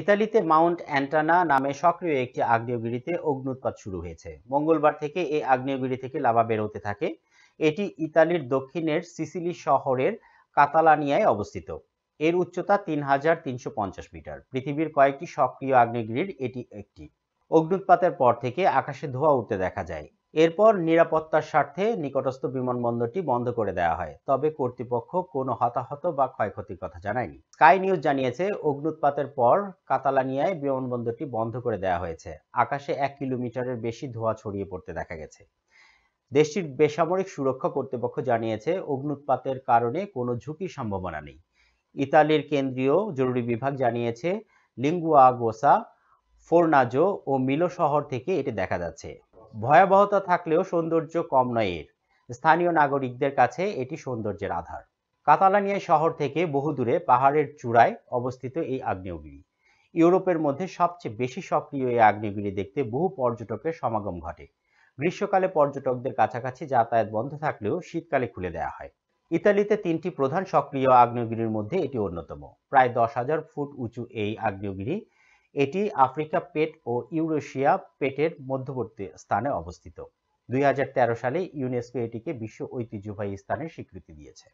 ইতালিতে মাউন্ট অ্যান্টানা নামে সক্রিয় একটি আগ্নেয়গিরিতে অগ্নুৎপাত শুরু হয়েছে মঙ্গলবার থেকে এই আগ্নেয়গিরি থেকে লাভা বেরোতে থাকে এটি ইতালির দক্ষিণের সিসিলি শহরের কাতালানিয়ায় অবস্থিত এর উচ্চতা তিন হাজার তিনশো পঞ্চাশ মিটার পৃথিবীর কয়েকটি সক্রিয় আগ্নেয়গিরির এটি একটি অগ্নুৎপাতের পর থেকে আকাশে ধোয়া উঠতে দেখা যায় এরপর নিরাপত্তার স্বার্থে নিকটস্থ বিমানবন্দরটি বন্ধ করে দেওয়া হয় তবে কর্তৃপক্ষ কোনো হতাহত বা ক্ষয়ক্ষতির কথা জানায়নি স্কাই নিউজ জানিয়েছে অগ্নুৎপাতের পর কাতালানিয়ায় বিমানবন্দরটি বন্ধ করে দেওয়া হয়েছে আকাশে এক কিলোমিটারের বেশি ধোঁয়া ছড়িয়ে পড়তে দেখা গেছে দেশটির বেসামরিক সুরক্ষা কর্তৃপক্ষ জানিয়েছে অগ্নুৎপাতের কারণে কোনো ঝুঁকির সম্ভাবনা নেই ইতালির কেন্দ্রীয় জরুরি বিভাগ জানিয়েছে লিঙ্গুয়াগোসা ফোরনাজো ও মিলো শহর থেকে এটি দেখা যাচ্ছে ভয়াবহতা থাকলেও সৌন্দর্য কম নয় এর স্থানীয় নাগরিকদের কাছে এটি সৌন্দর্যের আধার কাতালানিয়া শহর থেকে বহু দূরে পাহাড়ের চূড়ায় অবস্থিত এই আগ্নেয়গিরি ইউরোপের মধ্যে সবচেয়ে বেশি সক্রিয় এই আগ্নেয়গিরি দেখতে বহু পর্যটকের সমাগম ঘটে গ্রীষ্মকালে পর্যটকদের কাছাকাছি যাতায়াত বন্ধ থাকলেও শীতকালে খুলে দেওয়া হয় ইতালিতে তিনটি প্রধান সক্রিয় আগ্নেয়গিরির মধ্যে এটি অন্যতম প্রায় দশ হাজার ফুট উঁচু এই আগ্নেয়গিরি এটি আফ্রিকা পেট ও ইউরেশিয়া পেটের মধ্যবর্তী স্থানে অবস্থিত দুই সালে ইউনেস্কো এটিকে বিশ্ব ঐতিহ্যবাহী স্থানের স্বীকৃতি দিয়েছে